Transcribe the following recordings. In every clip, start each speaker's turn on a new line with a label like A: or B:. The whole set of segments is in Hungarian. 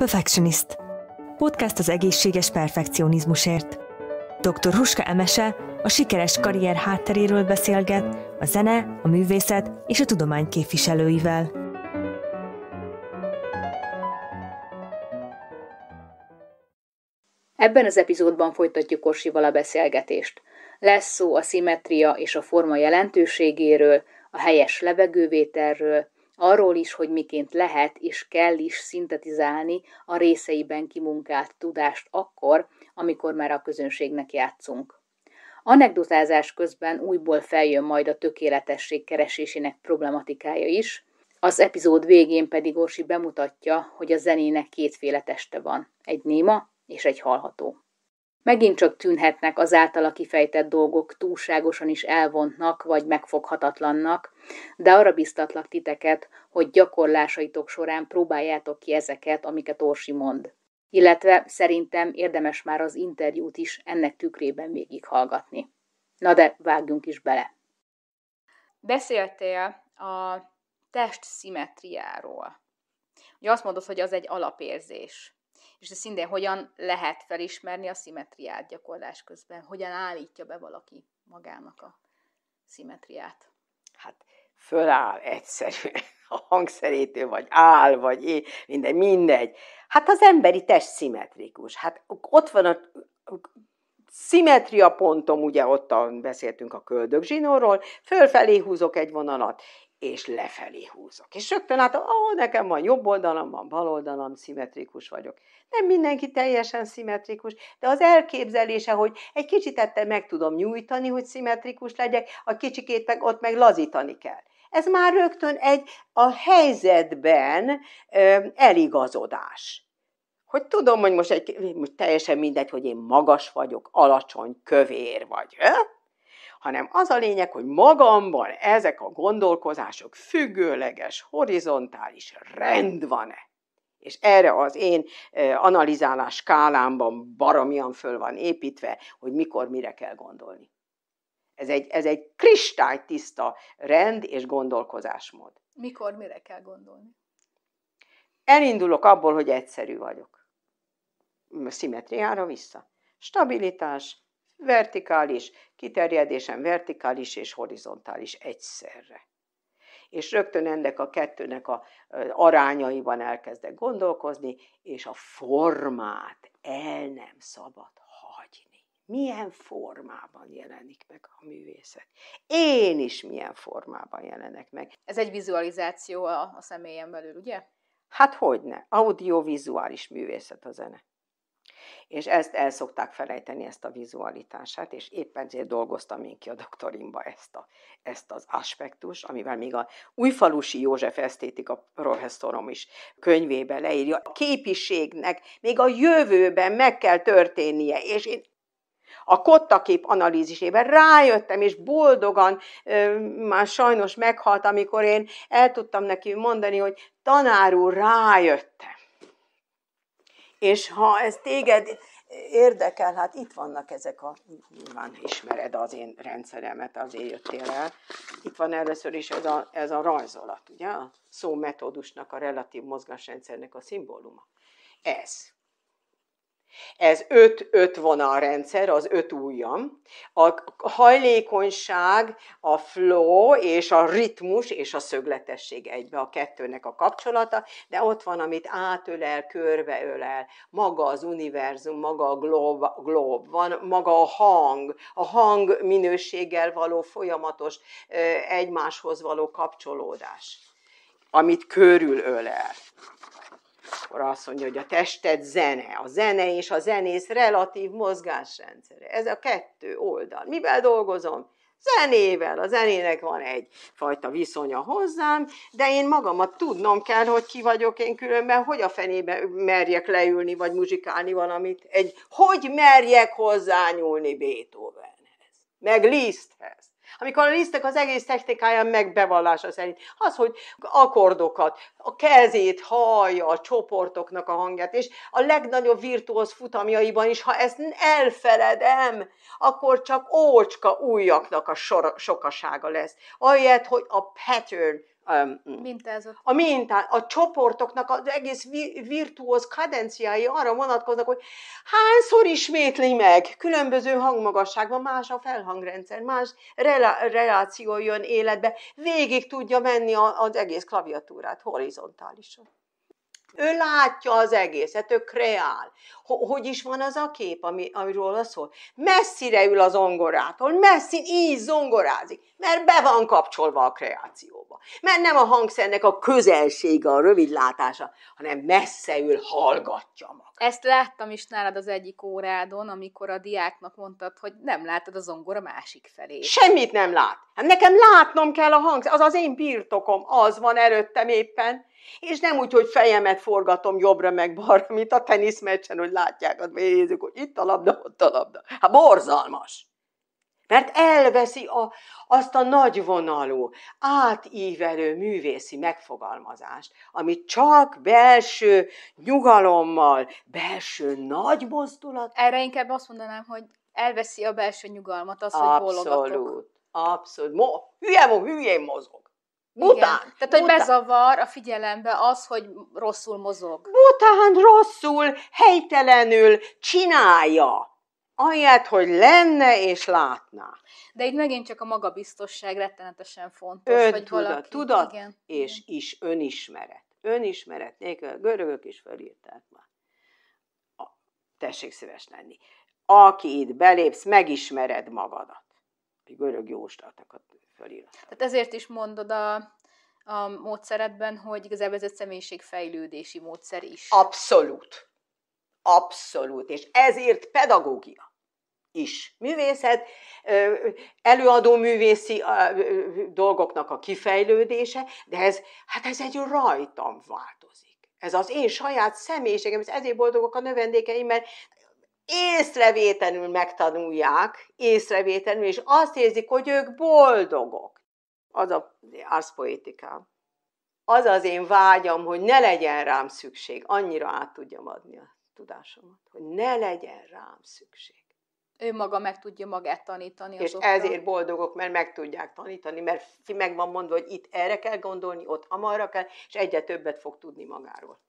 A: Perfectionist. Podcast az egészséges perfekcionizmusért.
B: Dr. Huska Emese a sikeres karrier hátteréről beszélget a zene, a művészet és a tudomány képviselőivel. Ebben az epizódban folytatjuk Orsival a beszélgetést. Lesz szó a szimetria és a forma jelentőségéről, a helyes levegővételről, arról is, hogy miként lehet és kell is szintetizálni a részeiben kimunkált tudást akkor, amikor már a közönségnek játszunk. Anekdotázás közben újból feljön majd a tökéletesség keresésének problematikája is, az epizód végén pedig Orsi bemutatja, hogy a zenének kétféle teste van, egy néma és egy hallható megint csak tűnhetnek az általa kifejtett dolgok túlságosan is elvontnak vagy megfoghatatlannak, de arra biztatlak titeket, hogy gyakorlásaitok során próbáljátok ki ezeket, amiket Orsi mond. Illetve szerintem érdemes már az interjút is ennek tükrében végighallgatni. Na de vágjunk is bele. Beszéltél a test szimetriáról. Ugye azt mondod, hogy az egy alapérzés és ez szintén hogyan lehet felismerni a szimmetriát gyakorlás közben, hogyan állítja be valaki magának a szimmetriát.
A: Hát föláll egyszerűen a hangszerétő, vagy áll, vagy én, minden, mindegy. Hát az emberi test szimmetrikus. Hát ott van a szimmetria pontom, ugye ott beszéltünk a köldögzsinóról, fölfelé húzok egy vonalat, és lefelé húzok. És rögtön látom, ahol nekem van jobb oldalam, van bal oldalam, szimmetrikus vagyok. Nem mindenki teljesen szimmetrikus, de az elképzelése, hogy egy kicsit ettel meg tudom nyújtani, hogy szimmetrikus legyek, a kicsikét meg ott meg lazítani kell. Ez már rögtön egy a helyzetben ö, eligazodás hogy tudom, hogy most, egy, teljesen mindegy, hogy én magas vagyok, alacsony, kövér vagy. Eh? hanem az a lényeg, hogy magamban ezek a gondolkozások függőleges, horizontális, rend van-e. És erre az én analizálás skálámban baromian föl van építve, hogy mikor mire kell gondolni. Ez egy, ez egy kristálytiszta rend és gondolkozásmód.
B: Mikor mire kell gondolni?
A: Elindulok abból, hogy egyszerű vagyok. Szimetriára vissza. Stabilitás, vertikális, kiterjedésen vertikális és horizontális egyszerre. És rögtön ennek a kettőnek a arányaiban elkezdek gondolkozni, és a formát el nem szabad
B: hagyni.
A: Milyen formában jelenik meg a művészet? Én is milyen formában jelenek meg.
B: Ez egy vizualizáció a, személyem személyen belül, ugye?
A: Hát hogyne, audiovizuális művészet a zene és ezt el szokták felejteni, ezt a vizualitását, és éppen ezért dolgoztam én ki a doktorimba ezt, a, ezt az aspektus, amivel még a újfalusi József esztétika professzorom is könyvébe leírja, a képiségnek még a jövőben meg kell történnie, és én a kottakép analízisében rájöttem, és boldogan ö, már sajnos meghalt, amikor én el tudtam neki mondani, hogy tanár úr, rájöttem és ha ez téged érdekel, hát itt vannak ezek a, nyilván ismered az én rendszeremet, azért jöttél el. Itt van először is ez a, ez a rajzolat, ugye? A szó metódusnak, a relatív mozgásrendszernek a szimbóluma. Ez. Ez öt öt vonalrendszer, az öt ujjam. A hajlékonyság, a flow és a ritmus és a szögletesség egybe a kettőnek a kapcsolata, de ott van, amit átölel, körbeölel, maga az univerzum, maga a glob, glob van maga a hang, a hang minőséggel való folyamatos egymáshoz való kapcsolódás, amit körülölel akkor azt mondja, hogy a tested zene, a zene és a zenész relatív mozgásrendszere. Ez a kettő oldal. Mivel dolgozom? Zenével. A zenének van egyfajta viszonya hozzám, de én magamat tudnom kell, hogy ki vagyok én különben, hogy a fenébe merjek leülni, vagy muzsikálni valamit. Egy, hogy merjek hozzányúlni Beethovenhez, meg Liszthez amikor a lisztek az egész technikája megbevallása szerint az, hogy akkordokat, a kezét hallja a csoportoknak a hangját, és a legnagyobb virtuóz futamjaiban is, ha ezt elfeledem, akkor csak ócska újaknak a sor- sokasága lesz. Ahelyett, hogy a pattern, Mm. a minta a csoportoknak az egész virtuóz kadenciái arra vonatkoznak, hogy hányszor ismétli meg, különböző hangmagasságban, más a felhangrendszer, más rela- reláció jön életbe, végig tudja menni az egész klaviatúrát horizontálisan. Ő látja az egészet, ő kreál. H hogy is van az a kép, ami, amiről szól? Messzire ül az zongorától, messzi így zongorázik, mert be van kapcsolva a kreációba. Mert nem a hangszernek a közelsége, a rövidlátása, hanem messze ül, hallgatja magát.
B: Ezt láttam is nálad az egyik órádon, amikor a diáknak mondtad, hogy nem látod a zongora másik felé.
A: Semmit nem lát. Hát nekem látnom kell a hangszer, az az én birtokom, az van előttem éppen és nem úgy, hogy fejemet forgatom jobbra meg balra, mint a teniszmeccsen, hogy látják, nézzük, hogy itt a labda, ott a labda. Hát borzalmas. Mert elveszi a, azt a nagyvonalú, átívelő művészi megfogalmazást, amit csak belső nyugalommal, belső nagy
B: mozdulat. Erre inkább azt mondanám, hogy elveszi a belső nyugalmat, az, hogy bólogatok. Abszolút,
A: abszolút. Mo- hülye, mo- hülyén mozog. Bután! Igen. Tehát, hogy Bután.
B: bezavar a figyelembe az, hogy rosszul mozog.
A: Bután rosszul, helytelenül csinálja. Ahelyett, hogy lenne és látná.
B: De itt megint csak a magabiztosság rettenetesen fontos. Ön hogy tudat, valaki... tudat igen. és
A: igen. is önismeret.
B: Önismeret
A: nélkül a görögök is felírták már. A, tessék szíves lenni. Aki itt belépsz, megismered magadat görög jóslatokat fölír.
B: Tehát ezért is mondod a, a módszeredben, hogy igazából ez egy személyiségfejlődési módszer is.
A: Abszolút. Abszolút. És ezért pedagógia is. Művészet, előadó művészi dolgoknak a kifejlődése, de ez, hát ez egy rajtam változik. Ez az én saját személyiségem, és ezért boldogok a növendékeim, mert észrevétlenül megtanulják, észrevétlenül, és azt érzik, hogy ők boldogok. Az a poétika. Az az én vágyam, hogy ne legyen rám szükség. Annyira át tudjam adni a tudásomat, hogy ne legyen rám szükség.
B: Ő maga meg tudja magát tanítani. És azokra. ezért
A: boldogok, mert meg tudják tanítani, mert meg van mondva, hogy itt erre kell gondolni, ott amarra kell, és egyre többet fog tudni magáról.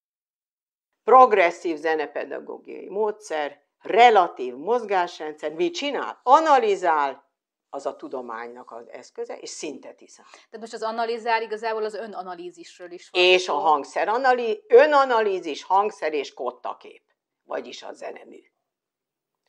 A: Progresszív zenepedagógiai módszer, relatív mozgásrendszer mit csinál? Analizál, az a tudománynak az eszköze, és szintetizál.
B: Tehát most az analizál igazából az önanalízisről is van. És a
A: hangszer analí- önanalízis, hangszer és kottakép, vagyis a zenemű,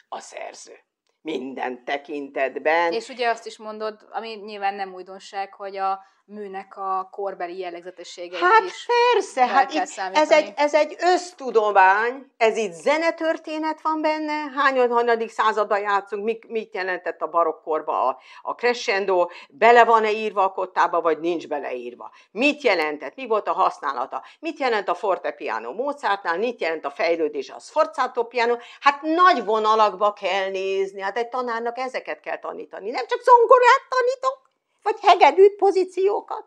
A: a szerző minden tekintetben. És
B: ugye azt is mondod, ami nyilván nem újdonság, hogy a, műnek a korbeli jellegzetességeit hát is.
A: Persze, hát persze, hát ez egy, ez egy össztudomány, ez itt zenetörténet van benne, Hányod, hanyadik században játszunk, mit, mit jelentett a barokkorba a, a crescendo, bele van-e írva a kottába, vagy nincs beleírva. Mit jelentett, mi volt a használata, mit jelent a fortepiano Mozartnál, mit jelent a fejlődés a sforzato piano, hát nagy vonalakba kell nézni, hát egy tanárnak ezeket kell tanítani, nem csak zongorát tanítok, vagy hegedű pozíciókat?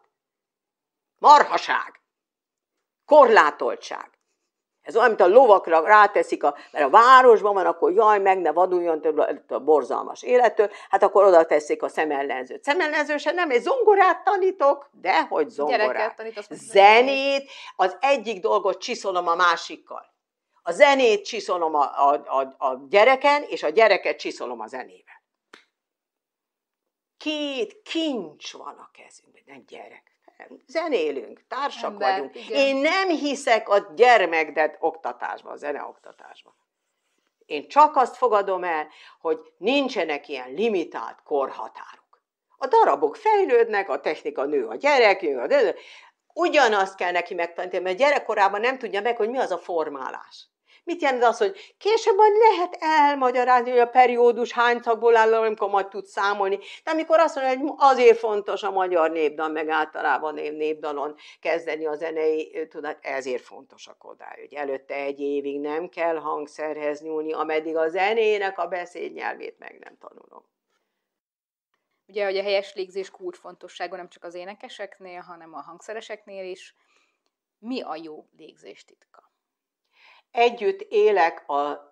A: Marhaság! Korlátoltság! Ez olyan, mint a lovakra ráteszik, a, mert a városban van, akkor jaj, meg ne vaduljon a borzalmas élettől, hát akkor oda teszik a szemellenzőt. Szemellenző se nem, egy zongorát tanítok, de hogy zongorát.
B: Tanítasz, Zenét,
A: az egyik dolgot csiszolom a másikkal. A zenét csiszolom a, a, a, a gyereken, és a gyereket csiszolom a zenével két kincs van a kezünkben, nem gyerek. Zenélünk, társak Ember, vagyunk. Igen. Én nem hiszek a gyermekdet oktatásban, a zeneoktatásban. Én csak azt fogadom el, hogy nincsenek ilyen limitált korhatárok. A darabok fejlődnek, a technika nő, a gyerek nő, a ugyanazt kell neki megtanítani, mert gyerekkorában nem tudja meg, hogy mi az a formálás. Mit jelent az, hogy később majd lehet elmagyarázni, hogy a periódus hány tagból áll, amikor majd tud számolni. De amikor azt mondja, hogy azért fontos a magyar népdal, meg általában népdalon kezdeni a zenei tudat, hát ezért fontos a Kodály, hogy előtte egy évig nem kell hangszerhez nyúlni, ameddig a zenének a beszédnyelvét meg nem tanulom.
B: Ugye, hogy a helyes légzés kulcsfontosságú nem csak az énekeseknél, hanem a hangszereseknél is. Mi a jó légzés titka?
A: együtt élek a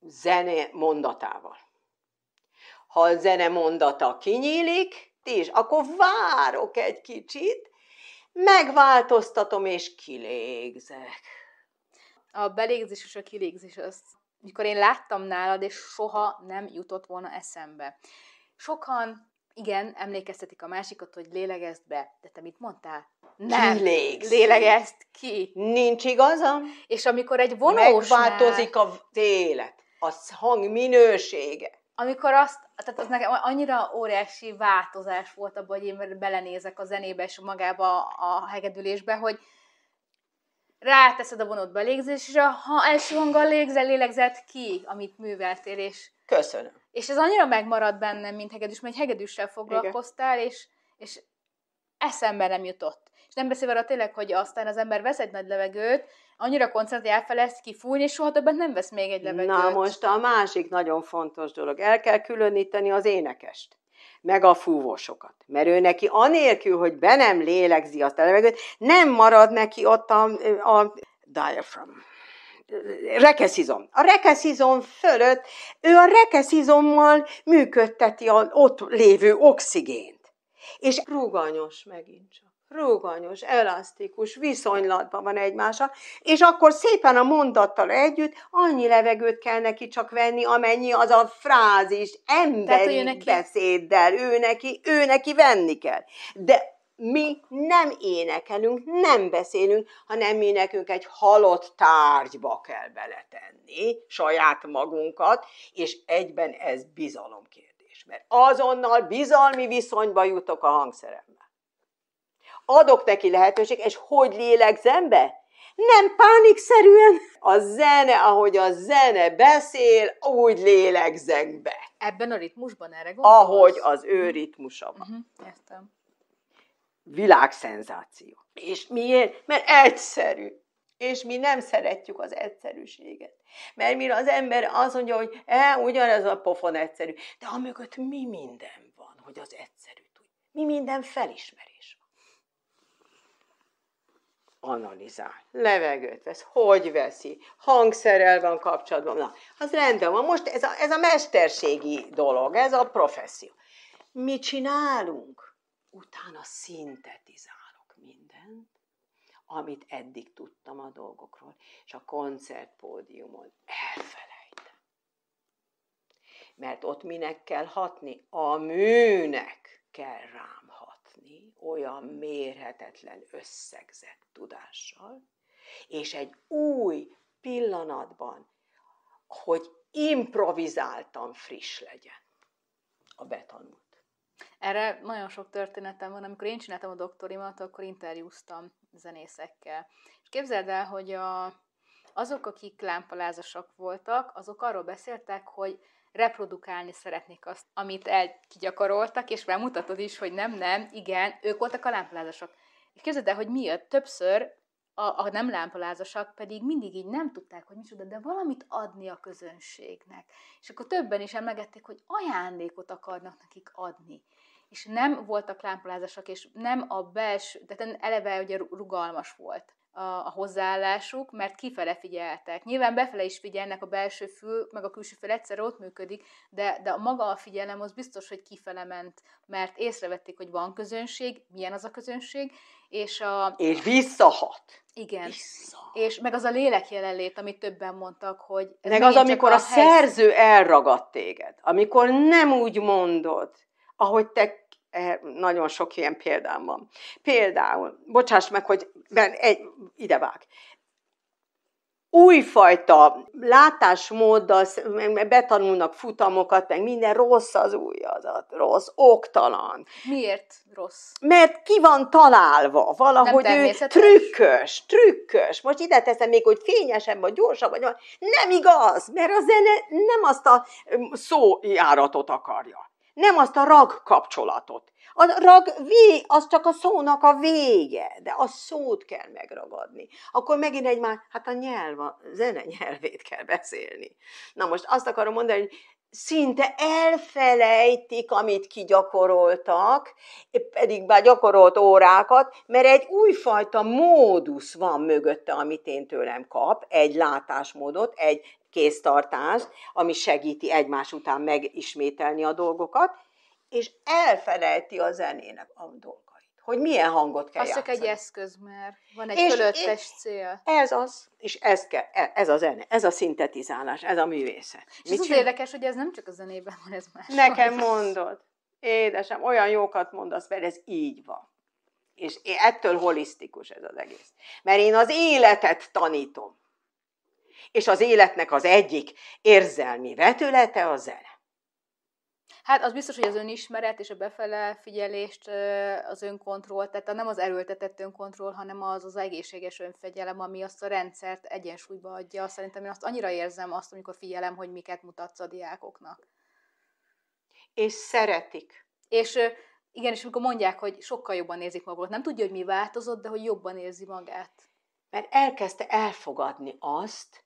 A: zene mondatával. Ha a zene mondata kinyílik, ti is, akkor várok egy kicsit, megváltoztatom és kilégzek.
B: A belégzés és a kilégzés, az, mikor én láttam nálad, és soha nem jutott volna eszembe. Sokan igen, emlékeztetik a másikat, hogy lélegezd be. De te mit mondtál? Nem. Kilégsz. Lélegezd ki. Nincs igaza. És amikor egy vonósnál... Megváltozik a élet,
A: a hang minősége.
B: Amikor azt, tehát az nekem annyira óriási változás volt abban, hogy én belenézek a zenébe és magába a hegedülésbe, hogy ráteszed a vonót belégzésre, ha első hanggal légzel, lélegzed ki, amit műveltél, és... Köszönöm. És ez annyira megmaradt bennem, mint hegedűs, mert egy hegedűssel foglalkoztál, és, és eszembe nem jutott. És nem beszélve arra tényleg, hogy aztán az ember vesz egy nagy levegőt, annyira koncentrál, elfelejt kifújni, és soha többet nem vesz még egy levegőt. Na most
A: a másik nagyon fontos dolog, el kell különíteni az énekest meg a fúvósokat. Mert ő neki anélkül, hogy be nem lélegzi azt a levegőt, nem marad neki ott a, a diaphragm rekeszizom. A rekeszizom fölött ő a rekeszizommal működteti az ott lévő oxigént. És ruganyos megint csak ruganyos, elasztikus viszonylatban van egymással, és akkor szépen a mondattal együtt annyi levegőt kell neki csak venni, amennyi az a frázis, emberi Tehát, ő neki... beszéddel, ő neki, ő neki venni kell. De mi nem énekelünk, nem beszélünk, hanem mi nekünk egy halott tárgyba kell beletenni saját magunkat, és egyben ez bizalomkérdés. Mert azonnal bizalmi viszonyba jutok a hangszeremmel. Adok neki lehetőség, és hogy lélegzem be? Nem pánikszerűen. A zene, ahogy a zene beszél, úgy lélegzek be.
B: Ebben a ritmusban erre gondolsz? Ahogy az ő mhm. ritmusa van. Uh-huh, értem
A: világszenzáció. És miért? Mert egyszerű. És mi nem szeretjük az egyszerűséget. Mert mire az ember azt mondja, hogy e, ugyanez a pofon egyszerű. De amögött mi minden van, hogy az egyszerű tud. Mi minden felismerés van. Analizál, levegőt vesz, hogy veszi, hangszerrel van kapcsolatban. Na, az rendben van. Most ez a, ez a mesterségi dolog, ez a professzió. Mi csinálunk? utána szintetizálok mindent, amit eddig tudtam a dolgokról, és a koncertpódiumon elfelejtem. Mert ott minek kell hatni? A műnek kell rám hatni, olyan mérhetetlen összegzett tudással, és egy új pillanatban, hogy improvizáltan friss legyen a betanult.
B: Erre nagyon sok történetem van. Amikor én csináltam a doktorimat, akkor interjúztam zenészekkel. És képzeld el, hogy a, azok, akik lámpalázasak voltak, azok arról beszéltek, hogy reprodukálni szeretnék azt, amit elkigyakoroltak, és már mutatod is, hogy nem, nem, igen, ők voltak a lámpalázasok. És képzeld el, hogy miért többször, a, a nem lámpalázosak pedig mindig így nem tudták, hogy micsoda, de valamit adni a közönségnek. És akkor többen is emlegették, hogy ajándékot akarnak nekik adni. És nem voltak lámpalázosak, és nem a belső, tehát eleve ugye rugalmas volt a, a hozzáállásuk, mert kifele figyeltek. Nyilván befele is figyelnek, a belső fül, meg a külső fül egyszer ott működik, de, de a maga a figyelem az biztos, hogy kifele ment, mert észrevették, hogy van közönség, milyen az a közönség, és a... És
A: visszahat.
B: Igen. Vissza. És meg az a lélek jelenlét, amit többen mondtak, hogy... Meg az, amikor a, a szerző
A: elragadt téged, amikor nem úgy mondod, ahogy te E, nagyon sok ilyen példám van. Például, bocsáss meg, hogy ben, egy, vág. újfajta látásmóddal betanulnak futamokat, meg minden rossz az újazat, rossz, oktalan.
B: Miért rossz?
A: Mert ki van találva, valahogy ő trükkös, trükkös. Most ide teszem még, hogy fényesebb vagy gyorsabb vagy, nem igaz, mert a zene nem azt a szójáratot akarja nem azt a rag kapcsolatot. A rag vé, az csak a szónak a vége, de a szót kell megragadni. Akkor megint egy már, hát a nyelv, a zene nyelvét kell beszélni. Na most azt akarom mondani, hogy szinte elfelejtik, amit kigyakoroltak, pedig már gyakorolt órákat, mert egy újfajta módusz van mögötte, amit én tőlem kap, egy látásmódot, egy kéztartást, ami segíti egymás után megismételni a dolgokat, és elfelejti a zenének a dolgait, hogy milyen hangot kell Azt játszani. Azt egy
B: eszköz, mert van egy és, fölöttes és cél. Ez az,
A: és ez, kell, e- ez a zene, ez a szintetizálás, ez a művészet. És Mit ez csin?
B: érdekes, hogy ez nem csak a zenében van, ez más. Nekem van.
A: mondod. Édesem, olyan jókat mondasz, mert ez így van. És e- ettől holisztikus ez az egész. Mert én az életet tanítom és az életnek az egyik érzelmi vetülete a zene.
B: Hát az biztos, hogy az önismeret és a befele figyelést, az önkontroll, tehát nem az erőltetett önkontroll, hanem az az egészséges önfegyelem, ami azt a rendszert egyensúlyba adja. Szerintem én azt annyira érzem azt, amikor figyelem, hogy miket mutatsz a diákoknak. És szeretik. És igen, és amikor mondják, hogy sokkal jobban nézik magukat, nem tudja, hogy mi változott, de hogy jobban érzi magát. Mert elkezdte
A: elfogadni azt,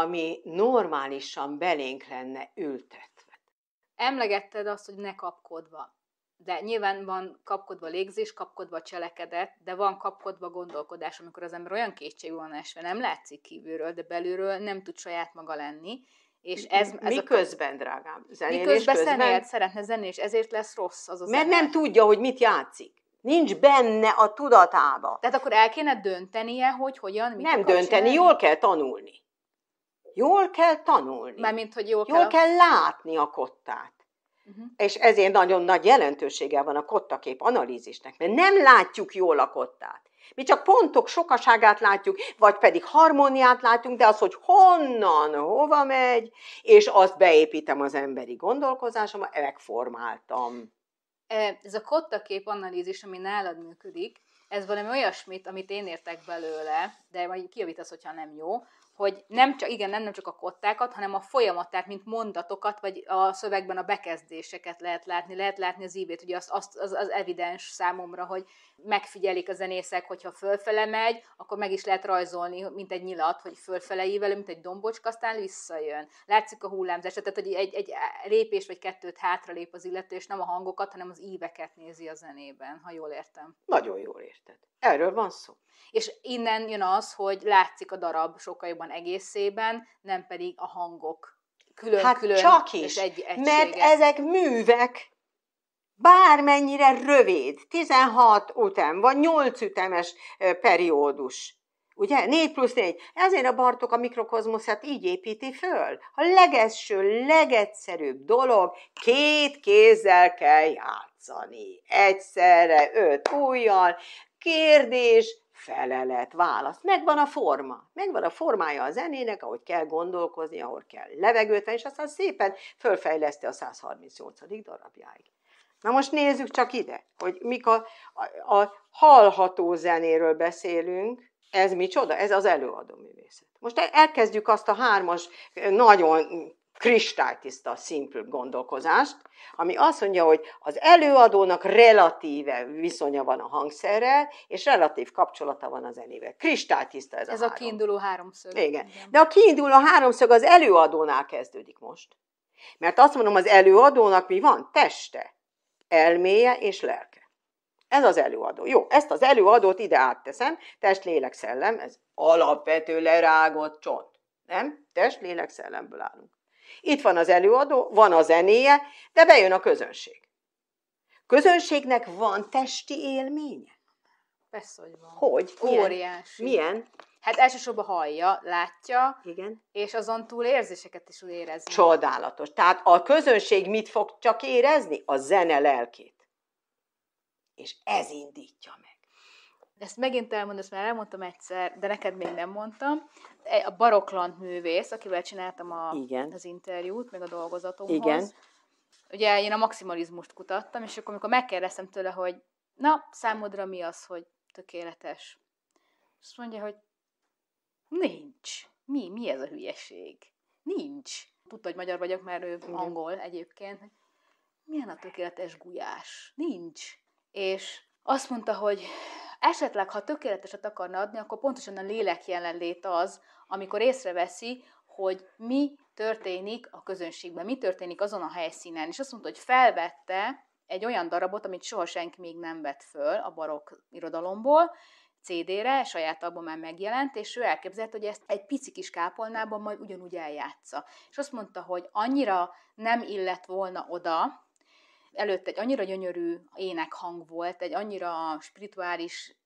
A: ami normálisan belénk lenne ültetve.
B: Emlegetted azt, hogy ne kapkodva. De nyilván van kapkodva légzés, kapkodva cselekedet, de van kapkodva gondolkodás, amikor az ember olyan van esve, nem látszik kívülről, de belülről nem tud saját maga lenni, és ez, ez miközben, a... drágám, zenélés miközben közben... zenélt, szeretne zenni és ezért lesz rossz az a Mert zenél.
A: nem tudja, hogy mit játszik. Nincs benne a tudatába.
B: Tehát akkor el kéne döntenie, hogy hogyan, mit Nem dönteni, csinálni.
A: jól kell tanulni. Jól kell tanulni.
B: Mármint, hogy jól, kell... jól kell... látni
A: a kottát. Uh-huh. És ezért nagyon nagy jelentősége van a kottakép analízisnek, mert nem látjuk jól a kottát. Mi csak pontok sokaságát látjuk, vagy pedig harmóniát látjuk, de az, hogy honnan, hova megy, és azt beépítem az emberi gondolkozásomba, megformáltam.
B: E, ez a kottakép analízis, ami nálad működik, ez valami olyasmit, amit én értek belőle, de majd kijavítasz, hogyha nem jó, hogy nem csak, igen, nem, nem csak a kottákat, hanem a folyamatát, mint mondatokat, vagy a szövegben a bekezdéseket lehet látni, lehet látni az ívét, ugye az, az, az, az evidens számomra, hogy megfigyelik a zenészek, hogyha fölfele megy, akkor meg is lehet rajzolni, mint egy nyilat, hogy fölfele ível, mint egy dombocska, aztán visszajön. Látszik a hullámzás, tehát hogy egy, egy lépés vagy kettőt hátra lép az illető, és nem a hangokat, hanem az íveket nézi a zenében, ha jól értem.
A: Nagyon jól érted. Erről van szó.
B: És innen jön az, hogy látszik a darab sokkal jobban egészében, nem pedig a hangok külön-külön. Hát csak is, és egy, mert
A: ezek művek, bármennyire rövid, 16 ütem, vagy 8 ütemes periódus. Ugye? 4 plusz 4. Ezért a Bartok a mikrokozmoszát így építi föl. A legelső, legegyszerűbb dolog, két kézzel kell játszani. Egyszerre, öt ujjal, kérdés, felelet, válasz, megvan a forma, megvan a formája a zenének, ahogy kell gondolkozni, ahol kell levegőt venni, és aztán szépen fölfejleszti a 138. darabjáig. Na most nézzük csak ide, hogy mik a, a, a hallható zenéről beszélünk, ez micsoda? Ez az előadó művészet. Most elkezdjük azt a hármas nagyon kristálytiszta, szimplő gondolkozást, ami azt mondja, hogy az előadónak relatíve viszonya van a hangszerrel, és relatív kapcsolata van a zenével. Kristálytiszta ez, ez a Ez a
B: kiinduló háromszög. Igen.
A: Igen. De a kiinduló háromszög az előadónál kezdődik most. Mert azt mondom, az előadónak mi van? Teste, elméje és lelke. Ez az előadó. Jó, ezt az előadót ide átteszem, test, lélek, szellem, ez alapvető lerágott csont. Nem? Test, lélek, szellemből állunk. Itt van az előadó, van a zenéje, de bejön a közönség. Közönségnek van testi
B: élménye? Persze, hogy van. Hogy? Milyen? Óriási. Milyen? Hát elsősorban hallja, látja, Igen. és azon túl érzéseket is érezni.
A: Csodálatos. Tehát a közönség mit fog csak érezni? A zene lelkét. És ez
B: indítja meg ezt megint elmondom, ezt már elmondtam egyszer, de neked még nem mondtam, e, a Barokland művész, akivel csináltam a, Igen. az interjút, meg a dolgozatomhoz. Igen. Ugye én a maximalizmust kutattam, és akkor amikor megkérdeztem tőle, hogy na, számodra mi az, hogy tökéletes? Azt mondja, hogy nincs. Mi? Mi ez a hülyeség? Nincs. Tudta, hogy magyar vagyok, mert ő Igen. angol egyébként. milyen a tökéletes gulyás? Nincs. És azt mondta, hogy Esetleg, ha tökéleteset akarna adni, akkor pontosan a lélek jelenlét az, amikor észreveszi, hogy mi történik a közönségben, mi történik azon a helyszínen. És azt mondta, hogy felvette egy olyan darabot, amit soha senki még nem vett föl a barokk irodalomból, CD-re, saját abban már megjelent, és ő elképzelte, hogy ezt egy pici kis kápolnában majd ugyanúgy eljátsza. És azt mondta, hogy annyira nem illett volna oda, előtt egy annyira gyönyörű énekhang volt, egy annyira spirituális,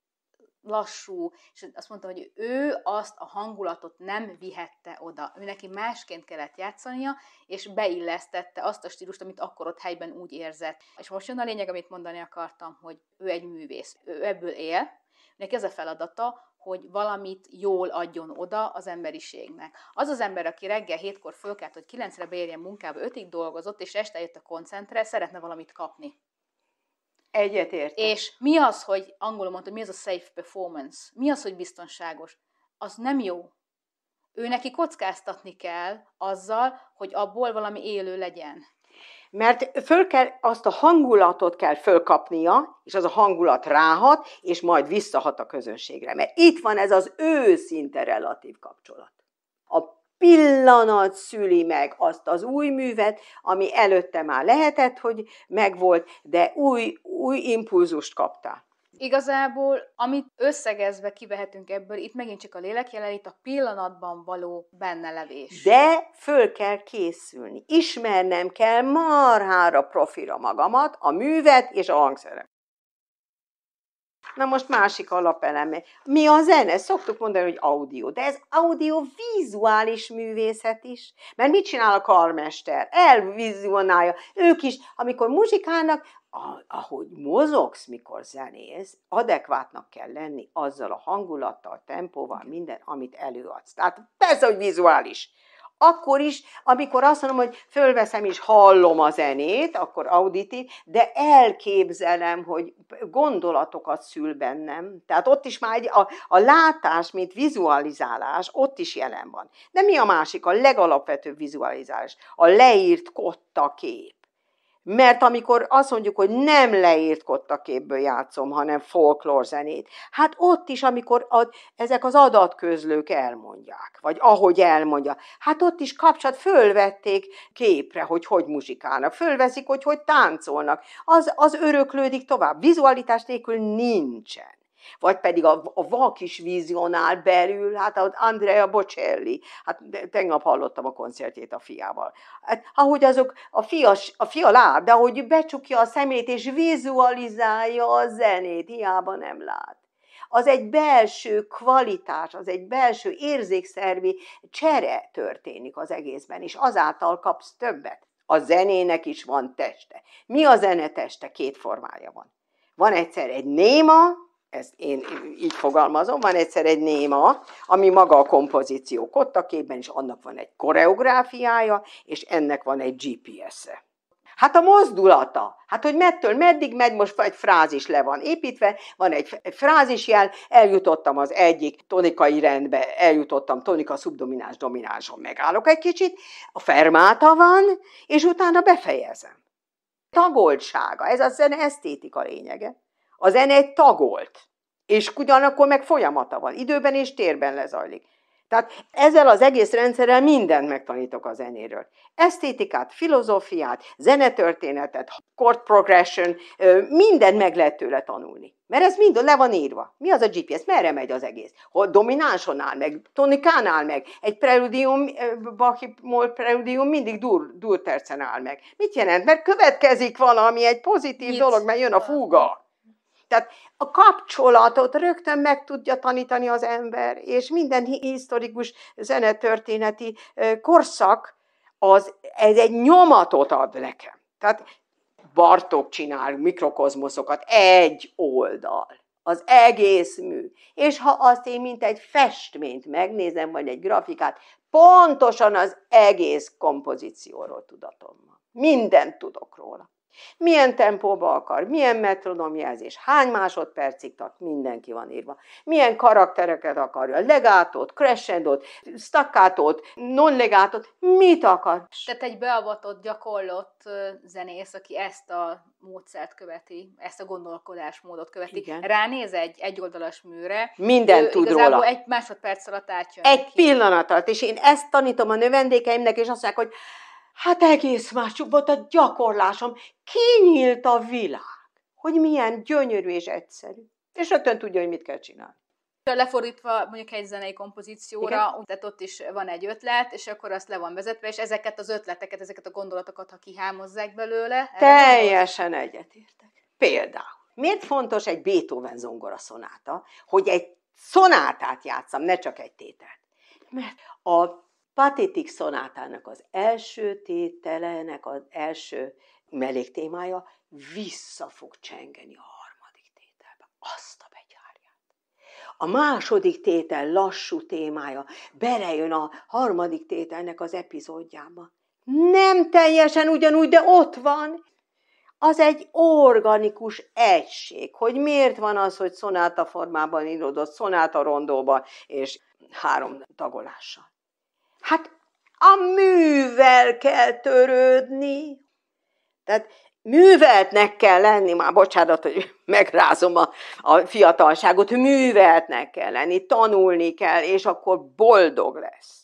B: lassú, és azt mondta, hogy ő azt a hangulatot nem vihette oda. Ő neki másként kellett játszania, és beillesztette azt a stílust, amit akkor ott helyben úgy érzett. És most jön a lényeg, amit mondani akartam, hogy ő egy művész. Ő ebből él, neki az a feladata, hogy valamit jól adjon oda az emberiségnek. Az az ember, aki reggel hétkor fölkelt, hogy kilencre beérjen munkába, ötig dolgozott, és este jött a koncentre, szeretne valamit kapni.
A: Egyetért.
B: És mi az, hogy angolul mondta, mi az a safe performance? Mi az, hogy biztonságos? Az nem jó. Ő neki kockáztatni kell azzal, hogy abból valami élő legyen.
A: Mert föl kell, azt a hangulatot kell fölkapnia, és az a hangulat ráhat, és majd visszahat a közönségre. Mert itt van ez az őszinte relatív kapcsolat. A pillanat szüli meg azt az új művet, ami előtte már lehetett, hogy megvolt, de új, új impulzust kaptál.
B: Igazából, amit összegezve kivehetünk ebből, itt megint csak a lélek jelenlét a pillanatban való levés.
A: De föl kell készülni. Ismernem kell marhára profira magamat, a művet és a hangszerem. Na most másik alapeleme. Mi a zene? Szoktuk mondani, hogy audio, de ez audio-vizuális művészet is. Mert mit csinál a karmester? Elvizionálja. Ők is, amikor muzsikálnak, ahogy mozogsz, mikor zenész, adekvátnak kell lenni azzal a hangulattal, tempóval, minden, amit előadsz. Tehát persze, hogy vizuális. Akkor is, amikor azt mondom, hogy fölveszem és hallom a zenét, akkor auditív, de elképzelem, hogy gondolatokat szül bennem. Tehát ott is már egy, a, a látás, mint vizualizálás, ott is jelen van. De mi a másik, a legalapvetőbb vizualizálás? A leírt kotta kép mert amikor azt mondjuk, hogy nem leírt képből játszom, hanem folklórzenét, hát ott is, amikor a, ezek az adatközlők elmondják, vagy ahogy elmondja, hát ott is kapcsolat fölvették képre, hogy hogy muzsikálnak, fölveszik, hogy hogy táncolnak, az, az öröklődik tovább. Vizualitás nélkül nincsen. Vagy pedig a, a is vizionál belül, hát ott Andrea Bocelli, hát tegnap hallottam a koncertjét a fiával. Hát, ahogy azok, a fias, a fia lát, de ahogy becsukja a szemét és vizualizálja a zenét, hiába nem lát az egy belső kvalitás, az egy belső érzékszervi csere történik az egészben, és azáltal kapsz többet. A zenének is van teste. Mi a zene teste? Két formája van. Van egyszer egy néma, ezt én így fogalmazom, van egyszer egy néma, ami maga a kompozíció ott a képben, és annak van egy koreográfiája, és ennek van egy GPS-e. Hát a mozdulata, hát hogy mettől meddig megy, most egy frázis le van építve, van egy, frázisjel, eljutottam az egyik tonikai rendbe, eljutottam tonika szubdomináns dominánson, megállok egy kicsit, a fermáta van, és utána befejezem. Tagoltsága, ez a zene esztétika lényege. A zene egy tagolt, és ugyanakkor meg folyamata van, időben és térben lezajlik. Tehát ezzel az egész rendszerrel mindent megtanítok a zenéről. Esztétikát, filozófiát, zenetörténetet, chord progression, mindent meg lehet tőle tanulni. Mert ez mind le van írva. Mi az a GPS? Merre megy az egész? Hogy dominánson áll meg, tonikán áll meg, egy preludium, bachi mol preludium mindig dur, dur tercen áll meg. Mit jelent? Mert következik valami, egy pozitív Mit? dolog, mert jön a fúga. Tehát a kapcsolatot rögtön meg tudja tanítani az ember, és minden historikus zenetörténeti korszak az, ez egy nyomatot ad nekem. Tehát Bartók csinál mikrokozmoszokat, egy oldal az egész mű. És ha azt én mint egy festményt megnézem, vagy egy grafikát, pontosan az egész kompozícióról tudatom van. Mindent tudok róla. Milyen tempóba akar, milyen metronomjelzés, hány másodpercig tart, mindenki van írva. Milyen karaktereket akarja, legátot, crescendot, stakkátot, non legátot, mit akar.
B: Tehát egy beavatott, gyakorlott zenész, aki ezt a módszert követi, ezt a gondolkodásmódot követi. Igen. Ránéz egy egyoldalas műre. Minden ő tud róla. egy másodperc alatt átjön. Egy ki.
A: pillanat alatt. És én ezt tanítom a növendékeimnek, és azt mondják, hogy Hát egész mások volt a gyakorlásom. Kinyílt a világ, hogy milyen gyönyörű és egyszerű. És rögtön tudja, hogy mit kell csinálni.
B: Lefordítva mondjuk egy zenei kompozícióra, Igen? tehát ott is van egy ötlet, és akkor azt le van vezetve, és ezeket az ötleteket, ezeket a gondolatokat, ha kihámozzák belőle... Teljesen az... egyetértek.
A: Például. Miért fontos egy Beethoven zongora szonáta, hogy egy szonátát játszam, ne csak egy tételt? Mert a Patetik szonátának az első tételenek az első melléktémája vissza fog csengeni a harmadik tételbe. Azt a begyárját. A második tétel lassú témája belejön a harmadik tételnek az epizódjába. Nem teljesen ugyanúgy, de ott van. Az egy organikus egység, hogy miért van az, hogy szonáta formában írodott, szonáta rondóban és három tagolással. Hát a művel kell törődni. Tehát műveltnek kell lenni, már bocsánat, hogy megrázom a, a fiatalságot, műveltnek kell lenni, tanulni kell, és akkor boldog lesz.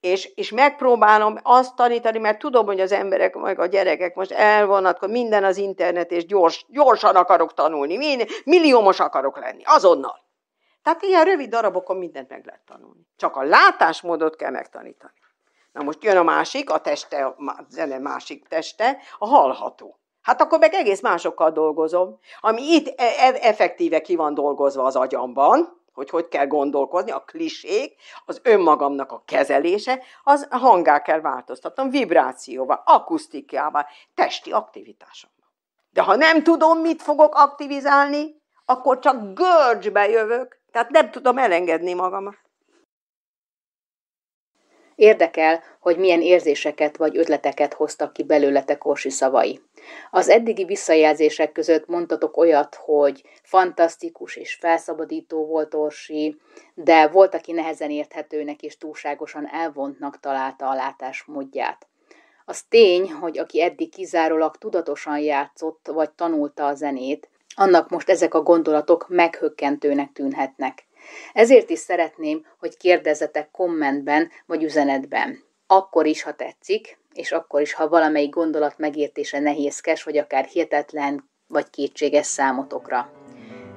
A: És, és megpróbálom azt tanítani, mert tudom, hogy az emberek, meg a gyerekek most elvannak, minden az internet, és gyors, gyorsan akarok tanulni, milliómos akarok lenni, azonnal. Tehát ilyen rövid darabokon mindent meg lehet tanulni. Csak a látásmódot kell megtanítani. Na most jön a másik, a teste, a zene másik teste, a hallható. Hát akkor meg egész másokkal dolgozom. Ami itt e, e, effektíve ki van dolgozva az agyamban, hogy hogy kell gondolkozni, a klisék, az önmagamnak a kezelése, az hangá kell változtatnom, vibrációval, akusztikával, testi aktivitásommal. De ha nem tudom, mit fogok aktivizálni, akkor csak görcsbe jövök, tehát nem tudom elengedni magam.
B: Érdekel, hogy milyen érzéseket vagy ötleteket hoztak ki belőletek Orsi szavai. Az eddigi visszajelzések között mondtatok olyat, hogy fantasztikus és felszabadító volt Orsi, de volt, aki nehezen érthetőnek és túlságosan elvontnak találta a látásmódját. Az tény, hogy aki eddig kizárólag tudatosan játszott vagy tanulta a zenét, annak most ezek a gondolatok meghökkentőnek tűnhetnek. Ezért is szeretném, hogy kérdezzetek kommentben vagy üzenetben. Akkor is, ha tetszik, és akkor is, ha valamelyik gondolat megértése nehézkes, vagy akár hihetetlen, vagy kétséges számotokra.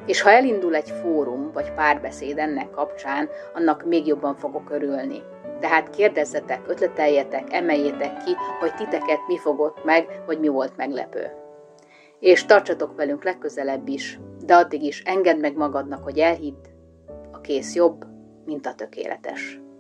B: És ha elindul egy fórum vagy párbeszéd ennek kapcsán, annak még jobban fogok örülni. Tehát kérdezzetek, ötleteljetek, emeljétek ki, hogy titeket mi fogott meg, vagy mi volt meglepő és tartsatok velünk legközelebb is, de addig is engedd meg magadnak, hogy elhidd, a kész jobb, mint a tökéletes.